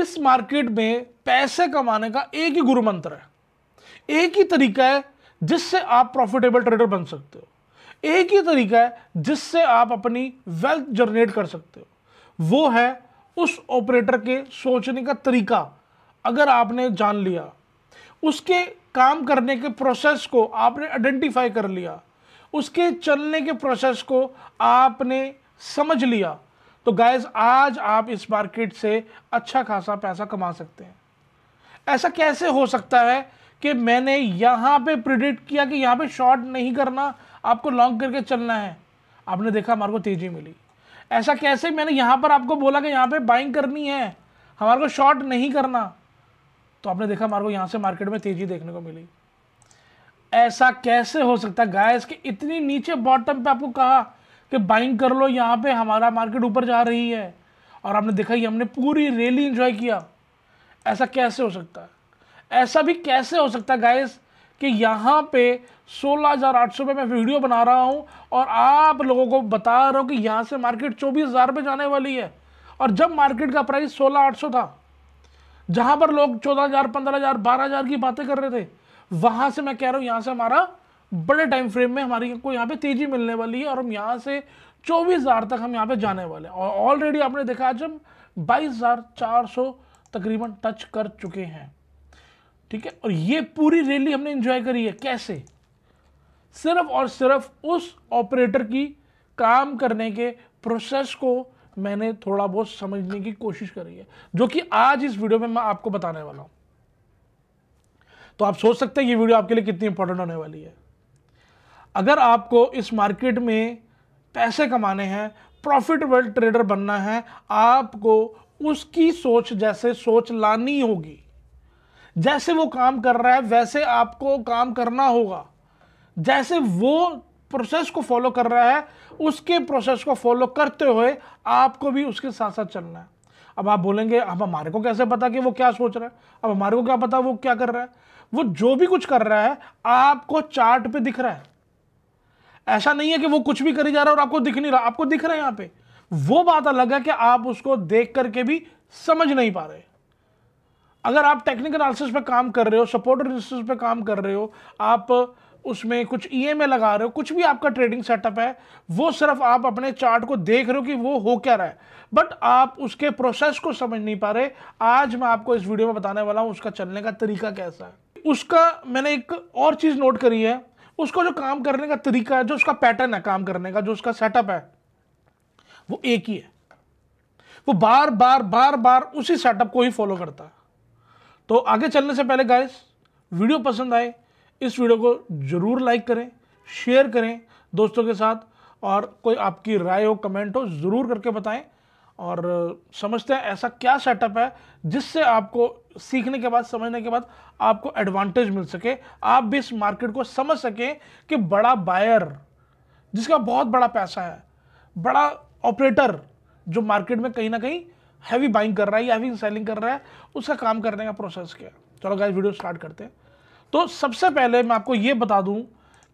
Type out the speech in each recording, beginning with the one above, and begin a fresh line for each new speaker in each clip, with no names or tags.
इस मार्केट में पैसे कमाने का एक ही गुरु मंत्र है एक ही तरीका है जिससे आप प्रॉफिटेबल ट्रेडर बन सकते हो एक ही तरीका है जिससे आप अपनी वेल्थ जनरेट कर सकते हो वो है उस ऑपरेटर के सोचने का तरीका अगर आपने जान लिया उसके काम करने के प्रोसेस को आपने आइडेंटिफाई कर लिया उसके चलने के प्रोसेस को आपने समझ लिया तो गैज आज आप इस मार्केट से अच्छा खासा पैसा कमा सकते हैं ऐसा कैसे हो सकता है कि मैंने यहां पे प्रिडिक्ट किया कि यहां पे शॉर्ट नहीं करना आपको लॉन्ग करके चलना है आपने देखा हमारे को तेज़ी मिली ऐसा कैसे मैंने यहां पर आपको बोला कि यहां पे बाइंग करनी है हमारे को शॉर्ट नहीं करना तो आपने देखा हमारे को यहां से मार्केट में तेज़ी देखने को मिली ऐसा कैसे हो सकता है गायस कि इतनी नीचे बॉटम पे आपको कहा कि बाइंग कर लो यहाँ पे हमारा मार्केट ऊपर जा रही है और आपने देखा ही हमने पूरी रैली इंजॉय किया ऐसा कैसे हो सकता है ऐसा भी कैसे हो सकता है गाइस कि यहाँ पे सोलह हज़ार आठ सौ मैं वीडियो बना रहा हूँ और आप लोगों को बता रहा हूँ कि यहाँ से मार्केट चौबीस हज़ार पे जाने वाली है और जब मार्केट का प्राइस सोलह आठ सौ था जहाँ पर लोग चौदह हज़ार पंद्रह हज़ार बारह हज़ार की बातें कर रहे थे वहाँ से मैं कह रहा हूँ यहाँ से हमारा बड़े टाइम फ्रेम में हमारी को यहाँ पे तेज़ी मिलने वाली है और हम यहाँ से चौबीस हज़ार तक हम यहाँ पे जाने वाले हैं और ऑलरेडी आपने देखा आज हम बाईस हज़ार चार सौ तकरीबन टच कर चुके हैं ठीक है और ये पूरी रैली हमने इन्जॉय करी है कैसे सिर्फ और सिर्फ उस ऑपरेटर की काम करने के प्रोसेस को मैंने थोड़ा बहुत समझने की कोशिश करी है जो कि आज इस वीडियो में मैं आपको बताने वाला हूँ तो आप सोच सकते हैं ये वीडियो आपके लिए कितनी इंपॉर्टेंट होने वाली है अगर आपको इस मार्केट में पैसे कमाने हैं प्रॉफिट ट्रेडर बनना है आपको उसकी सोच जैसे सोच लानी होगी जैसे वो काम कर रहा है वैसे आपको काम करना होगा जैसे वो प्रोसेस को फॉलो कर रहा है उसके प्रोसेस को फॉलो करते हुए आपको भी उसके साथ साथ चलना है अब आप बोलेंगे अब हमारे को कैसे पता कि वो क्या सोच रहा है अब हमारे को क्या पता वो क्या कर रहा है वो जो भी कुछ कर रहा है आपको चार्ट पे दिख रहा है ऐसा नहीं है कि वो कुछ भी करी जा रहा है और आपको दिख नहीं रहा आपको दिख रहा है यहां पे वो बात अलग है कि आप उसको देख करके भी समझ नहीं पा रहे अगर आप टेक्निकल एनालिसिस पे काम कर रहे हो सपोर्ट एनालिसिस पे काम कर रहे हो आप उसमें कुछ ई e लगा रहे हो कुछ भी आपका ट्रेडिंग सेटअप है वो सिर्फ आप अपने चार्ट को देख रहे हो कि वो हो क्या रहा है बट आप उसके प्रोसेस को समझ नहीं पा रहे आज मैं आपको इस वीडियो में बताने वाला हूँ उसका चलने का तरीका कैसा है उसका मैंने एक और चीज़ नोट करी है उसका जो काम करने का तरीका है जो उसका पैटर्न है काम करने का जो उसका सेटअप है वो एक ही है वो बार बार बार बार उसी सेटअप को ही फॉलो करता है तो आगे चलने से पहले गाइस वीडियो पसंद आए इस वीडियो को ज़रूर लाइक करें शेयर करें दोस्तों के साथ और कोई आपकी राय हो कमेंट हो ज़रूर करके बताएं और समझते हैं ऐसा क्या सेटअप है जिससे आपको सीखने के बाद समझने के बाद आपको एडवांटेज मिल सके आप भी इस मार्केट को समझ सकें कि बड़ा बायर जिसका बहुत बड़ा पैसा है बड़ा ऑपरेटर जो मार्केट में कहीं ना कहीं हैवी बाइंग कर रहा है या हैवी सेलिंग कर रहा है उसका काम करने का प्रोसेस क्या है चलो गाइस वीडियो स्टार्ट करते हैं तो सबसे पहले मैं आपको ये बता दूं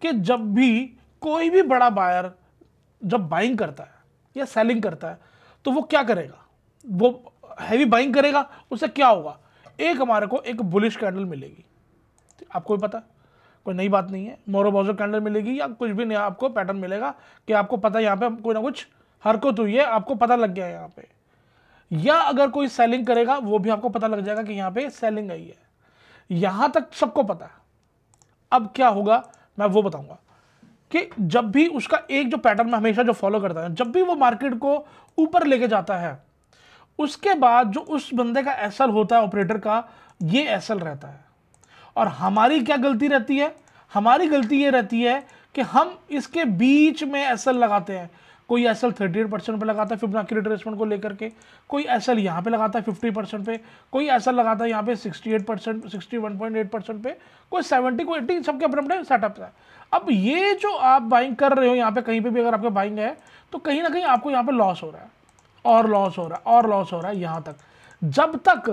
कि जब भी कोई भी बड़ा बायर जब बाइंग करता है या सेलिंग करता है तो वो क्या करेगा वो हैवी बाइंग करेगा उससे क्या होगा एक हमारे को एक बुलिश कैंडल मिलेगी आपको भी पता कोई नई बात नहीं है मोरोबोजो कैंडल मिलेगी या कुछ भी नया आपको पैटर्न मिलेगा कि आपको पता यहाँ पे कोई ना कुछ हरकत हुई है आपको पता लग गया है यहाँ पे या अगर कोई सेलिंग करेगा वो भी आपको पता लग जाएगा कि यहाँ पे सेलिंग आई है यहाँ तक सबको पता है अब क्या होगा मैं वो बताऊंगा कि जब भी उसका एक जो पैटर्न में हमेशा जो फॉलो करता है जब भी वो मार्केट को ऊपर लेके जाता है उसके बाद जो उस बंदे का एसल होता है ऑपरेटर का ये एसल रहता है और हमारी क्या गलती रहती है हमारी गलती ये रहती है कि हम इसके बीच में एसल लगाते हैं कोई S L thirty eight percent पर लगाता है फिबनाकी रिट्रेसमेंट को लेकर के कोई एस एल यहाँ पर लगाता है फिफ्टी परसेंट पे कोई एस एल लगाता है यहाँ पे sixty eight percent sixty one point eight percent पे कोई सेवेंटी कोई एट्टी सबके अपने अपने सेटअप है अब ये जो आप बाइंग कर रहे हो यहाँ पे कहीं पे भी अगर आपका बाइंग है तो कहीं ना कहीं आपको यहाँ पे लॉस हो रहा है और लॉस हो रहा है और लॉस हो रहा है यहाँ तक जब तक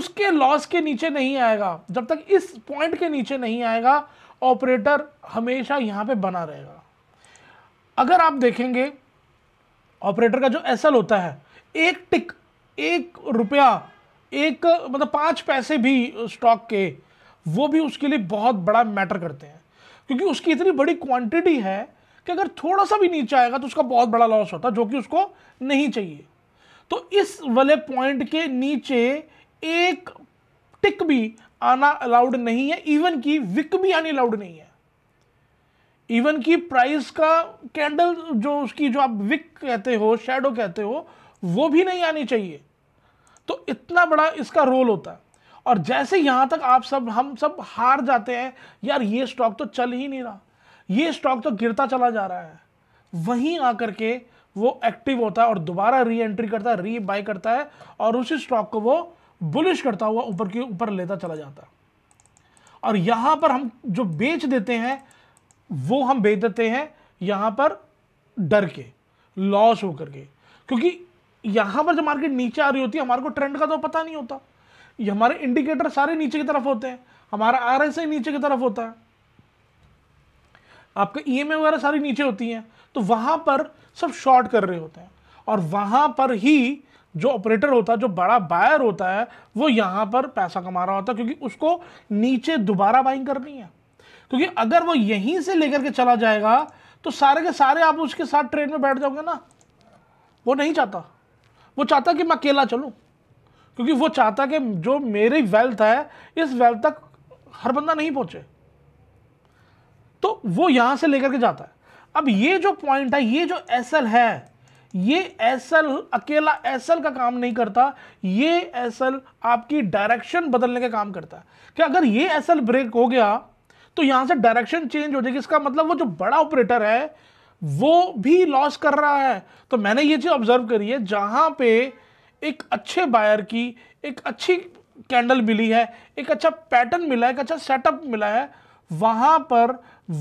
उसके लॉस के नीचे नहीं आएगा जब तक इस पॉइंट के नीचे नहीं आएगा ऑपरेटर हमेशा यहाँ पे बना रहेगा अगर आप देखेंगे ऑपरेटर का जो एस होता है एक टिक एक रुपया एक मतलब पाँच पैसे भी स्टॉक के वो भी उसके लिए बहुत बड़ा मैटर करते हैं क्योंकि उसकी इतनी बड़ी क्वांटिटी है कि अगर थोड़ा सा भी नीचे आएगा तो उसका बहुत बड़ा लॉस होता है जो कि उसको नहीं चाहिए तो इस वाले पॉइंट के नीचे एक टिक भी आना अलाउड नहीं है इवन की विक भी आनी अलाउड नहीं है इवन की प्राइस का कैंडल जो उसकी जो आप विक कहते हो शेडो कहते हो वो भी नहीं आनी चाहिए तो इतना बड़ा इसका रोल होता है और जैसे यहाँ तक आप सब हम सब हार जाते हैं यार ये स्टॉक तो चल ही नहीं रहा ये स्टॉक तो गिरता चला जा रहा है वहीं आकर के वो एक्टिव होता है और दोबारा री एंट्री करता है री बाई करता है और उसी स्टॉक को वो बुलिश करता हुआ ऊपर के ऊपर लेता चला जाता है और यहाँ पर हम जो बेच देते हैं वो हम बेच देते हैं यहाँ पर डर के लॉस होकर के क्योंकि यहाँ पर जब मार्केट नीचे आ रही होती है हमारे को ट्रेंड का तो पता नहीं होता ये हमारे इंडिकेटर सारे नीचे की तरफ होते हैं हमारा आर एस नीचे की तरफ होता है आपका ई वगैरह सारी नीचे होती हैं तो वहाँ पर सब शॉर्ट कर रहे होते हैं और वहाँ पर ही जो ऑपरेटर होता है जो बड़ा बायर होता है वो यहाँ पर पैसा कमा रहा होता है क्योंकि उसको नीचे दोबारा बाइंग करनी है क्योंकि अगर वो यहीं से लेकर के चला जाएगा तो सारे के सारे आप उसके साथ ट्रेन में बैठ जाओगे ना वो नहीं चाहता वो चाहता कि मैं अकेला चलूँ क्योंकि वो चाहता कि जो मेरी वेल्थ है इस वेल्थ तक हर बंदा नहीं पहुँचे तो वो यहाँ से लेकर के जाता है अब ये जो पॉइंट है ये जो एसल है ये एसल अकेला एसल का काम नहीं करता ये एसल आपकी डायरेक्शन बदलने का काम करता है कि अगर ये एसल ब्रेक हो गया तो यहाँ से डायरेक्शन चेंज हो जाएगी इसका मतलब वो जो बड़ा ऑपरेटर है वो भी लॉस कर रहा है तो मैंने ये चीज़ ऑब्जर्व करी है जहाँ पे एक अच्छे बायर की एक अच्छी कैंडल मिली है एक अच्छा पैटर्न मिला है एक अच्छा सेटअप मिला है वहाँ पर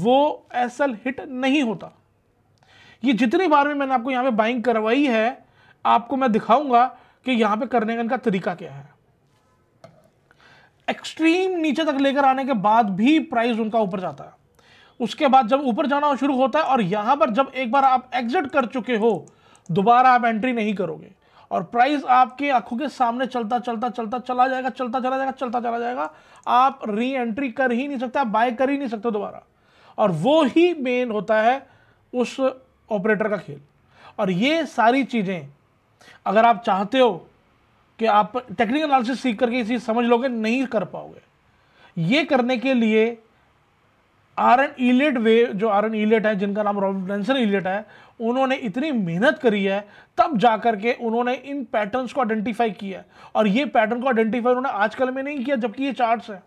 वो एसएल हिट नहीं होता ये जितनी बार भी मैंने आपको यहाँ पे बाइंग करवाई है आपको मैं दिखाऊंगा कि यहाँ पे करने का इनका तरीका क्या है एक्सट्रीम नीचे तक लेकर आने के बाद भी प्राइस उनका ऊपर जाता है उसके बाद जब ऊपर जाना शुरू होता है और यहाँ पर जब एक बार आप एग्जिट कर चुके हो दोबारा आप एंट्री नहीं करोगे और प्राइस आपके आंखों के सामने चलता चलता चलता चला जाएगा चलता चला जाएगा चलता चला जाएगा आप री एंट्री कर ही नहीं सकते आप बाय कर ही नहीं सकते दोबारा और वो ही मेन होता है उस ऑपरेटर का खेल और ये सारी चीज़ें अगर आप चाहते हो कि आप टेक्निकल एनालिसिस सीख करके इसी समझ लोगे नहीं कर पाओगे ये करने के लिए आर एन ईलेट वे जो आर एन ईलेट है जिनका नाम रॉबर्ट ब्रेंसन ईलेट है उन्होंने इतनी मेहनत करी है तब जा करके उन्होंने इन पैटर्न्स को आइडेंटिफाई किया है और ये पैटर्न को आइडेंटिफाई उन्होंने आजकल में नहीं किया जबकि ये चार्ट्स हैं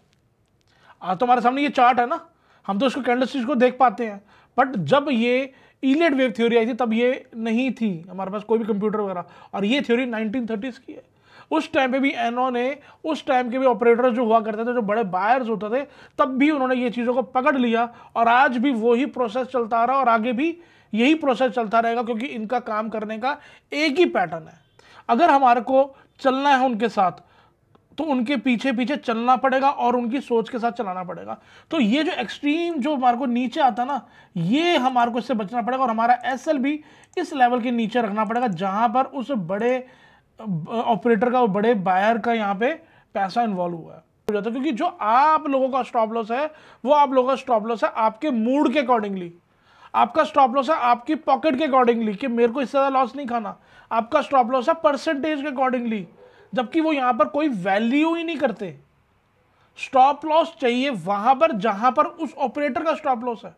आज तो हमारे सामने ये चार्ट है ना हम तो इसको कैंडल को देख पाते हैं बट जब ये ईलेट वेव थ्योरी आई थी तब ये नहीं थी हमारे पास कोई भी कंप्यूटर वगैरह और ये थ्योरी नाइनटीन की है उस टाइम पे भी एनओ ने उस टाइम के भी ऑपरेटर्स जो हुआ करते थे जो बड़े बायर्स होते थे तब भी उन्होंने ये चीज़ों को पकड़ लिया और आज भी वही प्रोसेस चलता रहा और आगे भी यही प्रोसेस चलता रहेगा क्योंकि इनका काम करने का एक ही पैटर्न है अगर हमारे को चलना है उनके साथ तो उनके पीछे पीछे चलना पड़ेगा और उनकी सोच के साथ चलाना पड़ेगा तो ये जो एक्सट्रीम जो हमारे को नीचे आता ना ये हमारे को इससे बचना पड़ेगा और हमारा एस भी इस लेवल के नीचे रखना पड़ेगा जहाँ पर उस बड़े ऑपरेटर का बड़े बायर का यहाँ पे पैसा इन्वॉल्व हुआ है हो जाता क्योंकि जो आप लोगों का स्टॉप लॉस है वो आप लोगों का स्टॉप लॉस है आपके मूड के अकॉर्डिंगली आपका स्टॉप लॉस है आपकी पॉकेट के अकॉर्डिंगली कि मेरे को इससे ज़्यादा लॉस नहीं खाना आपका स्टॉप लॉस है परसेंटेज के अकॉर्डिंगली जबकि वो यहाँ पर कोई वैल्यू ही नहीं करते स्टॉप लॉस चाहिए वहां पर जहां पर उस ऑपरेटर का स्टॉप लॉस है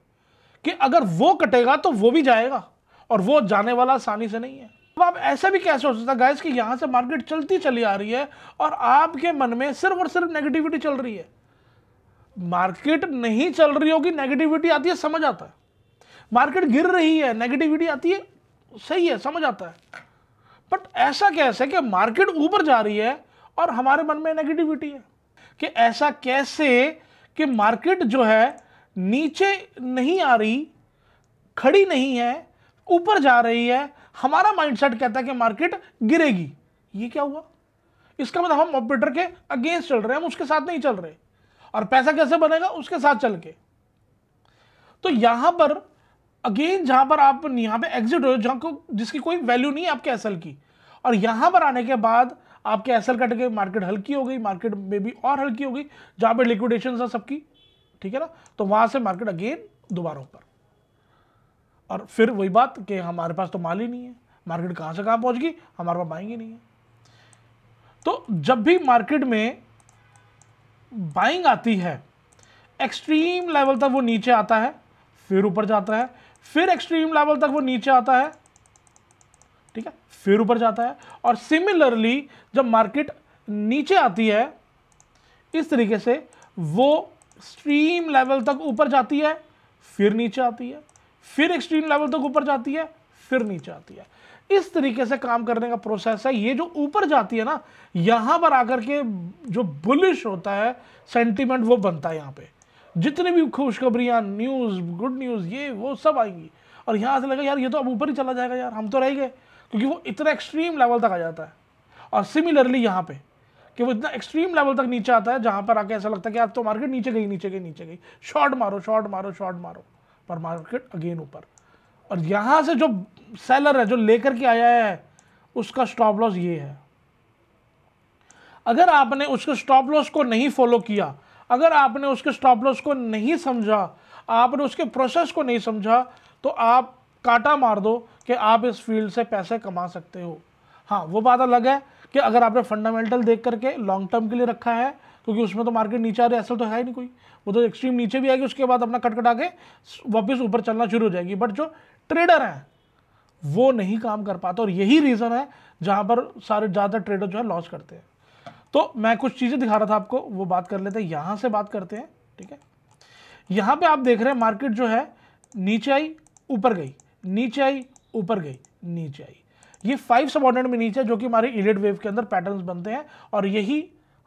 कि अगर वो कटेगा तो वो भी जाएगा और वो जाने वाला आसानी से नहीं है तो आप ऐसा भी कैसे हो सकता है गैस कि यहाँ से मार्केट चलती चली आ रही है और आपके मन में सिर्फ और सिर्फ नेगेटिविटी चल रही है मार्केट नहीं चल रही होगी नेगेटिविटी आती है समझ आता है मार्केट गिर रही है नेगेटिविटी आती है सही है समझ आता है बट ऐसा कैसे कि मार्केट ऊपर जा रही है और हमारे मन में नेगेटिविटी है कि ऐसा कैसे कि मार्केट जो है नीचे नहीं आ रही खड़ी नहीं है ऊपर जा रही है हमारा माइंडसेट कहता है कि मार्केट गिरेगी ये क्या हुआ इसका मतलब हम ऑपरेटर के अगेंस्ट चल रहे हैं हम उसके साथ नहीं चल रहे और पैसा कैसे बनेगा उसके साथ चल के तो यहां पर अगेन जहां पर आप यहां पे एग्जिट हो जहां को जिसकी कोई वैल्यू नहीं है आपके एसएल की और यहां पर आने के बाद आपके एसएल कट गए मार्केट हल्की हो गई मार्केट में भी और हल्की हो गई जहां पर लिक्विडेशन था सबकी ठीक है ना तो वहां से मार्केट अगेन दोबारा ऊपर और फिर वही बात कि हमारे पास तो माल ही नहीं है मार्केट कहाँ से कहाँ पहुँच गई हमारे पास बाइंग ही नहीं है तो जब भी मार्केट में बाइंग आती है एक्सट्रीम लेवल तक वो नीचे आता है फिर ऊपर जाता है फिर एक्सट्रीम लेवल तक वो नीचे आता है ठीक है फिर ऊपर जाता है और सिमिलरली जब मार्केट नीचे आती है इस तरीके से वो स्ट्रीम लेवल तक ऊपर जाती है फिर नीचे आती है फिर एक्सट्रीम लेवल तक ऊपर जाती है फिर नीचे आती है इस तरीके से काम करने का प्रोसेस है ये जो ऊपर जाती है ना यहां पर आकर के जो बुलिश होता है सेंटिमेंट वो बनता है यहां पे जितने भी खुशखबरियां न्यूज़ गुड न्यूज़ ये वो सब आएंगी और यहां से लगा यार ये तो अब ऊपर ही चला जाएगा यार हम तो रह गए क्योंकि वो इतना एक्सट्रीम लेवल तक आ जाता है और सिमिलरली यहां पर कि वो इतना एक्सट्रीम लेवल तक नीचे आता है जहां पर आके ऐसा लगता है कि आज तो मार्केट नीचे गई नीचे गई नीचे गई शॉर्ट मारो शॉर्ट मारो शॉर्ट मारो पर मार्केट अगेन ऊपर और यहां से जो सेलर है जो लेकर के आया है उसका स्टॉप लॉस ये है अगर आपने उसके स्टॉप लॉस को नहीं फॉलो किया अगर आपने उसके स्टॉप लॉस को नहीं समझा आपने उसके प्रोसेस को नहीं समझा तो आप काटा मार दो कि आप इस फील्ड से पैसे कमा सकते हो हाँ वो बात अलग है कि अगर आपने फंडामेंटल देख करके लॉन्ग टर्म के लिए रखा है क्योंकि उसमें तो मार्केट नीचे आ रही है असल तो है नहीं कोई वो तो एक्सट्रीम नीचे भी आएगी उसके बाद अपना कटकटा के वापस ऊपर चलना शुरू हो जाएगी बट जो ट्रेडर हैं वो नहीं काम कर पाता और यही रीज़न है जहाँ पर सारे ज़्यादा ट्रेडर जो है लॉस करते हैं तो मैं कुछ चीज़ें दिखा रहा था आपको वो बात कर लेते हैं यहाँ से बात करते हैं ठीक है यहाँ पर आप देख रहे हैं मार्केट जो है नीचे आई ऊपर गई नीचे आई ऊपर गई नीचे आई ये फाइव सबॉर्डेंट में नीचे जो कि हमारे इलेट वेव के अंदर पैटर्न्स बनते हैं और यही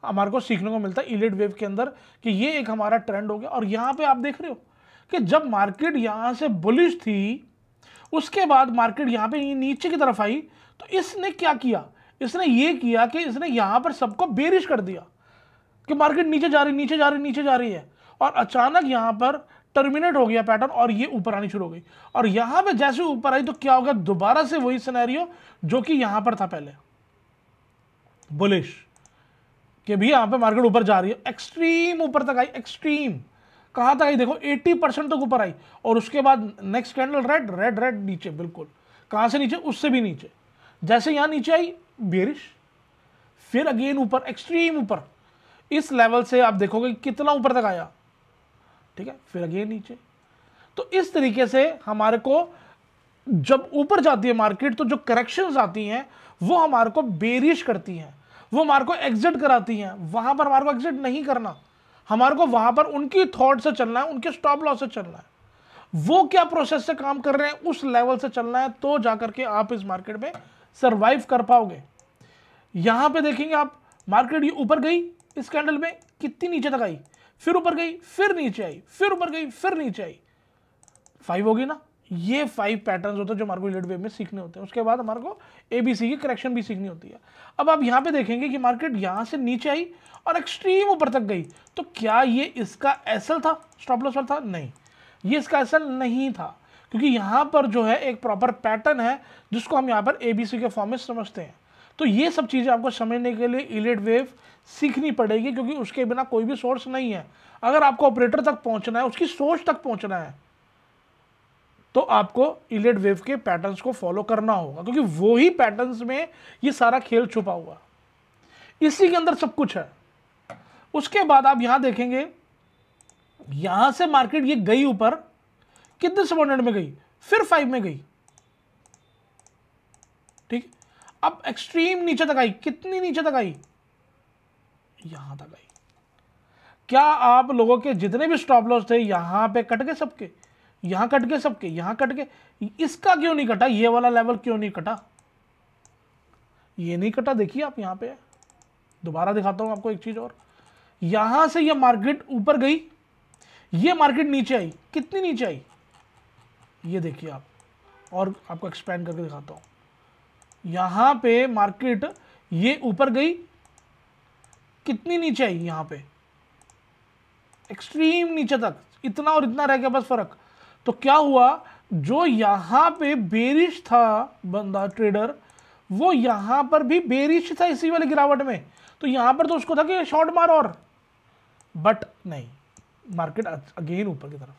हमारे को सीखने को मिलता है इलेट वेव के अंदर कि ये एक हमारा ट्रेंड हो गया और यहाँ पे आप देख रहे हो कि जब मार्केट यहाँ से बुलिश थी उसके बाद मार्केट यहाँ पे नीचे की तरफ आई तो इसने क्या किया इसने ये किया कि इसने यहाँ पर सबको बेरिश कर दिया कि मार्केट नीचे जा रही नीचे जा रही नीचे जा रही है और अचानक यहाँ पर टर्मिनेट हो गया पैटर्न और ये ऊपर आनी शुरू हो गई और यहाँ पर जैसे ऊपर आई तो क्या हो गया दोबारा से वही सिनेरियो जो कि यहाँ पर था पहले बुलिश कि भी यहाँ पे मार्केट ऊपर जा रही है एक्सट्रीम ऊपर तक आई एक्सट्रीम कहाँ तक आई देखो 80 परसेंट तक ऊपर आई और उसके बाद next candle red red red नीचे बिल्कुल कहाँ से नीचे उससे भी नीचे जैसे यहाँ नीचे आई बेरिश फिर अगेन ऊपर एक्सट्रीम ऊपर इस लेवल से आप देखोगे कितना ऊपर तक आया ठीक है फिर अगेन नीचे तो इस तरीके से हमारे को जब ऊपर जाती है मार्केट तो जो करेक्शंस आती हैं वो हमारे को बेरिश करती हैं वो हमारे को एग्जिट कराती हैं वहां पर हमारे को एग्जिट नहीं करना हमारे को वहां पर उनकी थॉट से चलना है उनके स्टॉप लॉस से चलना है वो क्या प्रोसेस से काम कर रहे हैं उस लेवल से चलना है तो जाकर के आप इस मार्केट में सर्वाइव कर पाओगे यहां पे देखेंगे आप मार्केट ये ऊपर गई इस कैंडल में कितनी नीचे तक आई फिर ऊपर गई फिर नीचे आई फिर ऊपर गई फिर नीचे आई फाइव होगी ना ये फाइव पैटर्न्स होते हैं जो हमारे को वेव में सीखने होते हैं उसके बाद हमारे को ए बी सी की करेक्शन भी सीखनी होती है अब आप यहाँ पे देखेंगे कि मार्केट यहाँ से नीचे आई और एक्सट्रीम ऊपर तक गई तो क्या ये इसका एसल था स्टॉप लॉस पर था नहीं ये इसका एसल नहीं था क्योंकि यहाँ पर जो है एक प्रॉपर पैटर्न है जिसको हम यहाँ पर ए बी सी के फॉर्म में समझते हैं तो ये सब चीज़ें आपको समझने के लिए इलेट वेव सीखनी पड़ेगी क्योंकि उसके बिना कोई भी सोर्स नहीं है अगर आपको ऑपरेटर तक पहुँचना है उसकी सोच तक पहुँचना है तो आपको इलेट वेव के पैटर्न्स को फॉलो करना होगा क्योंकि वो ही पैटर्न्स में ये सारा खेल छुपा हुआ इसी के अंदर सब कुछ है उसके बाद आप यहां देखेंगे यहां से मार्केट ये गई ऊपर कितने सबॉर्डिनेट में गई फिर फाइव में गई ठीक अब एक्सट्रीम नीचे तक आई कितनी नीचे तक आई यहां तक आई क्या आप लोगों के जितने भी स्टॉप लॉस थे यहां पे कट गए सबके यहां कट गए सबके यहां कट गए इसका क्यों नहीं कटा ये वाला लेवल क्यों नहीं कटा ये नहीं कटा देखिए आप यहां पे दोबारा दिखाता हूं आपको एक चीज़ और यहां से ये मार्केट ऊपर गई ये मार्केट नीचे आई कितनी नीचे आई ये देखिए आप और आपको एक्सपेंड करके दिखाता हूं यहां पे मार्केट ये ऊपर गई कितनी नीचे आई यहां पे एक्सट्रीम नीचे तक इतना और इतना रह गया बस फर्क तो क्या हुआ जो यहाँ पे बेरिश था बंदा ट्रेडर वो यहाँ पर भी बेरिश था इसी वाली गिरावट में तो यहाँ पर तो उसको था कि शॉर्ट मार और बट नहीं मार्केट अगेन ऊपर की तरफ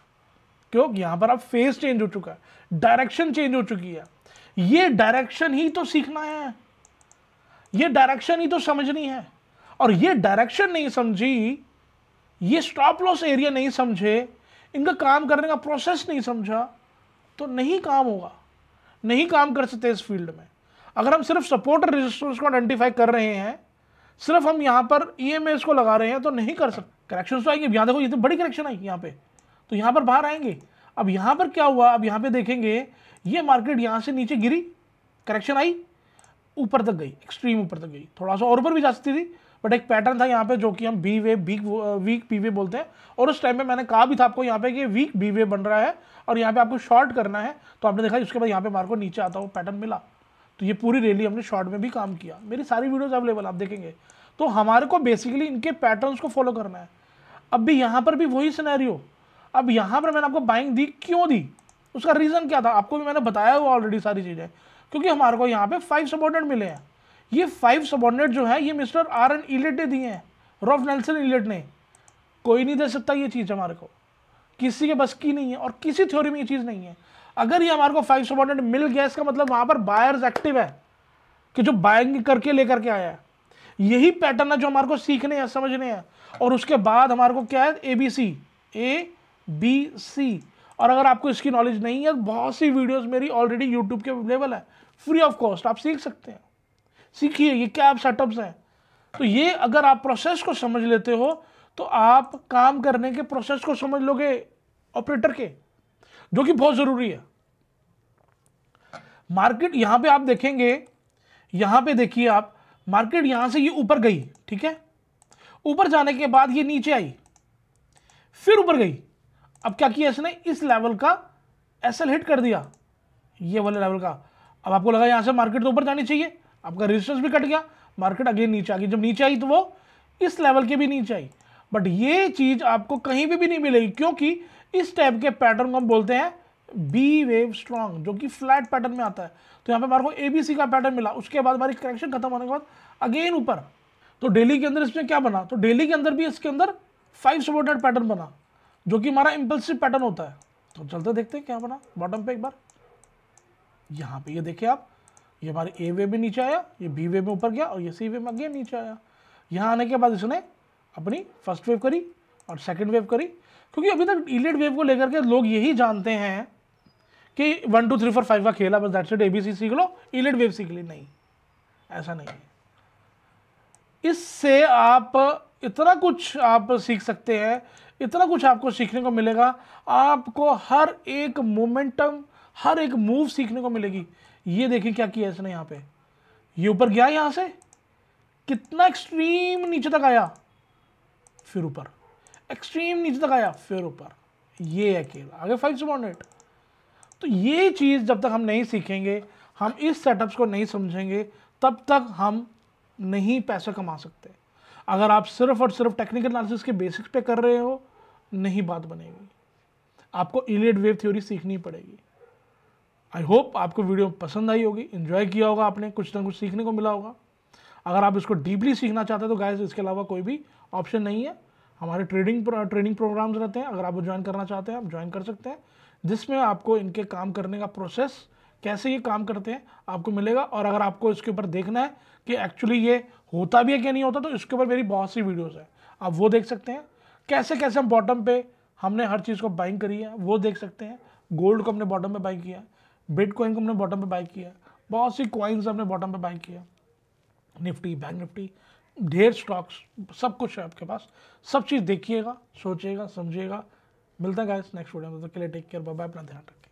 क्यों यहाँ पर अब फेस चेंज हो चुका है डायरेक्शन चेंज हो चुकी है ये डायरेक्शन ही तो सीखना है ये डायरेक्शन ही तो समझनी है और ये डायरेक्शन नहीं समझी ये स्टॉप लॉस एरिया नहीं समझे इनका काम करने का प्रोसेस नहीं समझा तो नहीं काम होगा नहीं काम कर सकते इस फील्ड में अगर हम सिर्फ सपोर्टर रजिस्टर्स को आइडेंटिफाई कर रहे हैं सिर्फ हम यहाँ पर ई एम एस को लगा रहे हैं तो नहीं कर सकते करेक्शन तो आएंगे यहाँ देखो तो बड़ी करेक्शन आई यहाँ पे तो यहाँ पर बाहर आएंगे अब यहाँ पर क्या हुआ अब यहाँ पे देखेंगे ये मार्केट यहाँ से नीचे गिरी करेक्शन आई ऊपर तक गई एक्सट्रीम ऊपर तक गई थोड़ा सा और ऊपर भी जा सकती थी बट एक पैटर्न था यहाँ पे जो कि हम बी वे बीक वीक पी वे बोलते हैं और उस टाइम पे मैंने कहा भी था आपको यहाँ पे कि वीक बी वे बन रहा है और यहाँ पे आपको शॉर्ट करना है तो आपने देखा उसके बाद यहाँ पे मार को नीचे आता हुआ पैटर्न मिला तो ये पूरी रैली हमने शॉर्ट में भी काम किया मेरी सारी वीडियोज़ अवेलेबल आप देखेंगे तो हमारे को बेसिकली इनके पैटर्न को फॉलो करना है अब भी यहाँ पर भी वही सीनैरियो अब यहाँ पर मैंने आपको बाइंग दी क्यों दी उसका रीज़न क्या था आपको भी मैंने बताया हुआ ऑलरेडी सारी चीज़ें क्योंकि हमारे को यहाँ पे फाइव सपोर्टेड मिले हैं ये फाइव सबॉर्डिनेट जो है ये मिस्टर आर एन इलेट ने दिए हैं रॉफ नेल्सन इलेट ने कोई नहीं दे सकता ये चीज़ हमारे को किसी के बस की नहीं है और किसी थ्योरी में ये चीज़ नहीं है अगर ये हमारे को फाइव सबॉर्डिनेट मिल गया इसका मतलब वहाँ पर बायर्स एक्टिव है कि जो बाइंग करके लेकर के आया है यही पैटर्न है जो हमारे को सीखने हैं समझने हैं और उसके बाद हमारे को क्या है ए बी सी ए बी सी और अगर आपको इसकी नॉलेज नहीं है बहुत सी वीडियोस मेरी ऑलरेडी यूट्यूब के अवेलेबल है फ्री ऑफ कॉस्ट आप सीख सकते हैं सीखिए ये क्या आप सेटअप्स हैं तो ये अगर आप प्रोसेस को समझ लेते हो तो आप काम करने के प्रोसेस को समझ लोगे ऑपरेटर के जो कि बहुत ज़रूरी है मार्केट यहां पे आप देखेंगे यहां पे देखिए आप मार्केट यहां से ये ऊपर गई ठीक है ऊपर जाने के बाद ये नीचे आई फिर ऊपर गई अब क्या किया इसने इस लेवल का एसएल हिट कर दिया ये वाले लेवल का अब आपको लगा यहां से मार्केट तो ऊपर जानी चाहिए आपका रेजिस्टेंस भी कट गया मार्केट अगेन नीचे आ गई जब नीचे आई तो वो इस लेवल के भी नीचे आई बट ये चीज़ आपको कहीं भी, भी नहीं मिलेगी क्योंकि इस टाइप के पैटर्न को हम बोलते हैं बी वेव स्ट्रॉन्ग जो कि फ्लैट पैटर्न में आता है तो यहाँ पे हमारे को ए बी सी का पैटर्न मिला उसके बाद हमारी करेक्शन खत्म होने के बाद अगेन ऊपर तो डेली के अंदर इसमें क्या बना तो डेली के अंदर भी इसके अंदर फाइव सपोर्टेड पैटर्न बना जो कि हमारा इम्पल्सिव पैटर्न होता है तो चलते देखते हैं क्या बना बॉटम पे एक बार यहाँ पे ये यह देखिए आप ये हमारे ए वे में नीचे आया ये बी वे में ऊपर गया और ये सी वे में गया नीचे आया यहाँ आने के बाद इसने अपनी फर्स्ट वेव करी और सेकेंड वेव करी क्योंकि अभी तक इलेट वेव को लेकर के लोग यही जानते हैं कि one two three four five का खेला बस that set A B C सीख लो इलेट वेव सीख ली नहीं ऐसा नहीं है इससे आप इतना कुछ आप सीख सकते हैं इतना कुछ आपको सीखने को मिलेगा आपको हर एक मोमेंटम हर एक मूव सीखने को मिलेगी ये देखें क्या किया इसने यहाँ पे ये ऊपर गया यहां से कितना एक्सट्रीम नीचे तक आया फिर ऊपर एक्सट्रीम नीचे तक आया फिर ऊपर ये अकेला आगे फाइव सबॉर्डिनेट तो ये चीज़ जब तक हम नहीं सीखेंगे हम इस सेटअप्स को नहीं समझेंगे तब तक हम नहीं पैसे कमा सकते अगर आप सिर्फ और सिर्फ टेक्निकल एनालिसिस के बेसिक्स पे कर रहे हो नहीं बात बनेगी आपको इलेट वेव थ्योरी सीखनी पड़ेगी आई होप आपको वीडियो पसंद आई होगी इन्जॉय किया होगा आपने कुछ ना कुछ सीखने को मिला होगा अगर आप इसको डीपली सीखना चाहते हैं तो गाइज इसके अलावा कोई भी ऑप्शन नहीं है हमारे ट्रेडिंग ट्रेनिंग प्रोग्राम्स रहते हैं अगर आप ज्वाइन करना चाहते हैं आप ज्वाइन कर सकते हैं जिसमें आपको इनके काम करने का प्रोसेस कैसे ये काम करते हैं आपको मिलेगा और अगर आपको इसके ऊपर देखना है कि एक्चुअली ये होता भी है क्या नहीं होता तो इसके ऊपर मेरी बहुत सी वीडियोज़ हैं आप वो देख सकते हैं कैसे कैसे हम बॉटम पे हमने हर चीज़ को बाइंग करी है वो देख सकते हैं गोल्ड को हमने बॉटम पर बाइंग किया है बिट कॉइन को हमने बॉटम पे बाई किया बहुत सी कॉइन्स हमने बॉटम पे बाई किया निफ्टी बैंक निफ्टी ढेर स्टॉक्स सब कुछ है आपके पास सब चीज़ देखिएगा सोचिएगा समझिएगा मिलता है गाइस नेक्स्ट वीडियो में तो के लिए टेक केयर बाय अपना ध्यान रखें